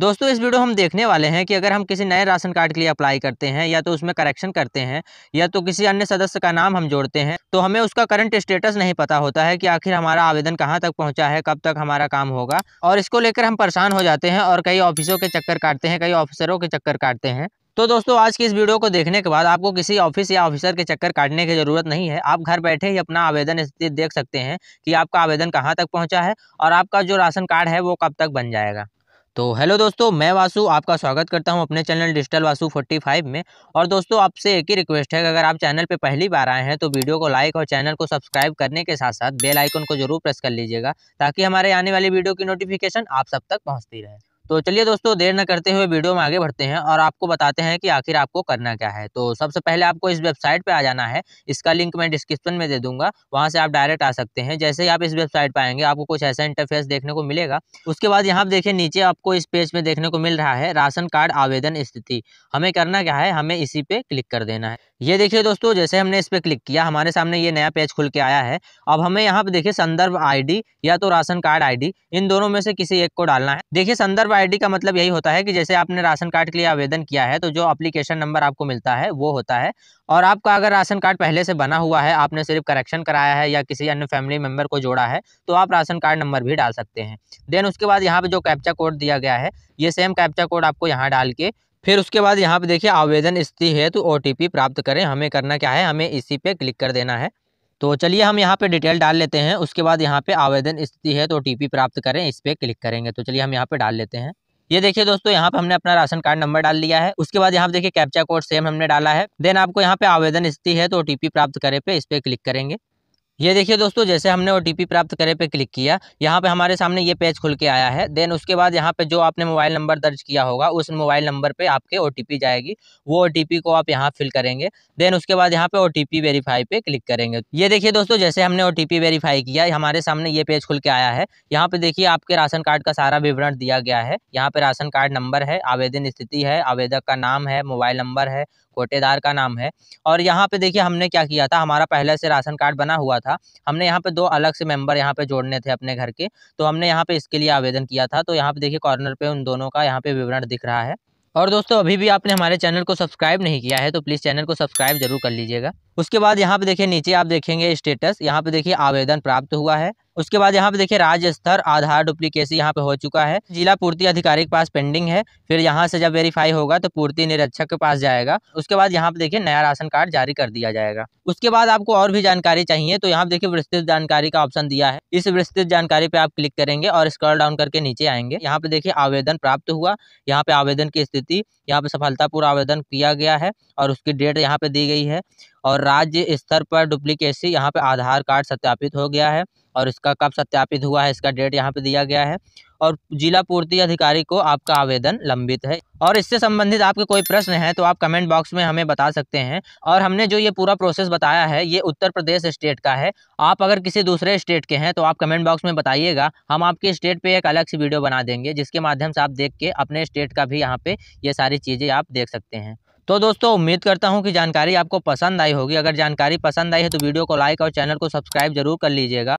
दोस्तों इस वीडियो हम देखने वाले हैं कि अगर हम किसी नए राशन कार्ड के लिए अप्लाई करते हैं या तो उसमें करेक्शन करते हैं या तो किसी अन्य सदस्य का नाम हम जोड़ते हैं तो हमें उसका करंट स्टेटस नहीं पता होता है कि आखिर हमारा आवेदन कहाँ तक पहुँचा है कब तक हमारा काम होगा और इसको लेकर हम परेशान हो जाते हैं और कई ऑफिसों के चक्कर काटते हैं कई ऑफिसरों के चक्कर काटते हैं तो दोस्तों आज की इस वीडियो को देखने के बाद आपको किसी ऑफिस या ऑफिसर के चक्कर काटने की ज़रूरत नहीं है आप घर बैठे ही अपना आवेदन स्थिति देख सकते हैं कि आपका आवेदन कहाँ तक पहुँचा है और आपका जो राशन कार्ड है वो कब तक बन जाएगा तो हेलो दोस्तों मैं वासु आपका स्वागत करता हूं अपने चैनल डिजिटल वासु 45 में और दोस्तों आपसे एक ही रिक्वेस्ट है कि अगर आप चैनल पर पहली बार आए हैं तो वीडियो को लाइक और चैनल को सब्सक्राइब करने के साथ साथ बेल आइकन को जरूर प्रेस कर लीजिएगा ताकि हमारे आने वाली वीडियो की नोटिफिकेशन आप सब तक पहुँचती रहे तो चलिए दोस्तों देर न करते हुए वीडियो में आगे बढ़ते हैं और आपको बताते हैं कि आखिर आपको करना क्या है तो सबसे पहले आपको इस वेबसाइट पे आ जाना है इसका लिंक मैं डिस्क्रिप्शन में दे दूंगा वहाँ से आप डायरेक्ट आ सकते हैं जैसे ही आप इस वेबसाइट पर आएंगे आपको कुछ ऐसा इंटरफेस देखने को मिलेगा उसके बाद यहाँ देखिए नीचे आपको इस पेज में देखने को मिल रहा है राशन कार्ड आवेदन स्थिति हमें करना क्या है हमें इसी पे क्लिक कर देना है ये देखिए दोस्तों जैसे हमने इस पर क्लिक किया हमारे सामने ये नया पेज खुल के आया है अब हमें यहाँ पे देखिए संदर्भ आईडी या तो राशन कार्ड आईडी इन दोनों में से किसी एक को डालना है देखिए संदर्भ आईडी का मतलब यही होता है कि जैसे आपने राशन कार्ड के लिए आवेदन किया है तो जो अप्लीकेशन नंबर आपको मिलता है वो होता है और आपका अगर राशन कार्ड पहले से बना हुआ है आपने सिर्फ करेक्शन कराया है या किसी अन्य फैमिली मेम्बर को जोड़ा है तो आप राशन कार्ड नंबर भी डाल सकते हैं देन उसके बाद यहाँ पर जो कैप्चा कोड दिया गया है ये सेम कैप्चा कोड आपको यहाँ डाल के फिर उसके बाद यहाँ पे देखिए आवेदन स्थिति है तो ओ प्राप्त करें हमें करना क्या है हमें इसी पे क्लिक कर देना है तो चलिए हम यहाँ पे डिटेल डाल लेते हैं उसके बाद यहाँ पे आवेदन स्थिति है तो टीपी प्राप्त करें इस पर क्लिक करेंगे तो चलिए हम यहाँ पे डाल लेते हैं ये देखिए दोस्तों यहाँ पे हमने अपना राशन कार्ड नंबर डाल लिया है उसके बाद यहाँ पे देखिए कैप्चा कोड सेम हमने डाला है देन आपको यहाँ पे आवेदन स्थिति है तो टीपी प्राप्त करें पे इस पर क्लिक करेंगे ये देखिए दोस्तों जैसे हमने ओ प्राप्त करे पे क्लिक किया यहाँ पे हमारे सामने ये पेज खुल के आया है देन उसके बाद यहाँ पे जो आपने मोबाइल नंबर दर्ज किया होगा उस मोबाइल नंबर पे आपके ओ जाएगी वो ओ को आप यहाँ फिल करेंगे देन उसके बाद यहाँ पे ओ वेरीफाई पे क्लिक करेंगे ये देखिए दोस्तों जैसे हमने ओ वेरीफाई किया हमारे सामने ये पेज खुल के आया है यहाँ पे देखिए आपके राशन कार्ड का सारा विवरण दिया गया है यहाँ पे राशन कार्ड नंबर है आवेदन स्थिति है आवेदक का नाम है मोबाइल नंबर है कोटेदार का नाम है और यहाँ पे देखिए हमने क्या किया था हमारा पहले से राशन कार्ड बना हुआ था था हमने यहाँ पे दो अलग से मेंबर यहाँ पे जोड़ने थे अपने घर के तो हमने यहाँ पे इसके लिए आवेदन किया था तो यहाँ पे देखिए कॉर्नर पे उन दोनों का यहाँ पे विवरण दिख रहा है और दोस्तों अभी भी आपने हमारे चैनल को सब्सक्राइब नहीं किया है तो प्लीज़ चैनल को सब्सक्राइब जरूर कर लीजिएगा उसके बाद यहाँ पे देखिए नीचे आप देखेंगे स्टेटस यहाँ पे देखिए आवेदन प्राप्त हुआ है उसके बाद यहाँ पे देखिए राज्य स्तर आधार डुप्लीकेसी यहाँ पे हो चुका है जिला पूर्ति अधिकारी के पास पेंडिंग है फिर यहाँ से जब वेरीफाई होगा तो पूर्ति निरीक्षक के पास जाएगा उसके बाद यहाँ पे देखिए नया राशन कार्ड जारी कर दिया जाएगा उसके बाद आपको और भी जानकारी चाहिए तो यहाँ पे देखिए विस्तृत जानकारी का ऑप्शन दिया है इस विस्तृत जानकारी पे आप क्लिक करेंगे और स्क्रॉल डाउन करके नीचे आएंगे यहाँ पे देखिए आवेदन प्राप्त हुआ यहाँ पे आवेदन की स्थिति यहाँ पे सफलतापूर्व आवेदन किया गया है और उसकी डेट यहाँ पे दी गई है और राज्य स्तर पर डुप्लीकेसी यहाँ पे आधार कार्ड सत्यापित हो गया है और इसका कब सत्यापित हुआ है इसका डेट यहाँ पे दिया गया है और जिला पूर्ति अधिकारी को आपका आवेदन लंबित है और इससे संबंधित आपके कोई प्रश्न है तो आप कमेंट बॉक्स में हमें बता सकते हैं और हमने जो ये पूरा प्रोसेस बताया है ये उत्तर प्रदेश स्टेट का है आप अगर किसी दूसरे स्टेट के हैं तो आप कमेंट बॉक्स में बताइएगा हम आपके स्टेट पे एक अलग से वीडियो बना देंगे जिसके माध्यम से आप देख के अपने स्टेट का भी यहाँ पे ये सारी चीज़ें आप देख सकते हैं तो दोस्तों उम्मीद करता हूँ कि जानकारी आपको पसंद आई होगी अगर जानकारी पसंद आई है तो वीडियो को लाइक और चैनल को सब्सक्राइब जरूर कर लीजिएगा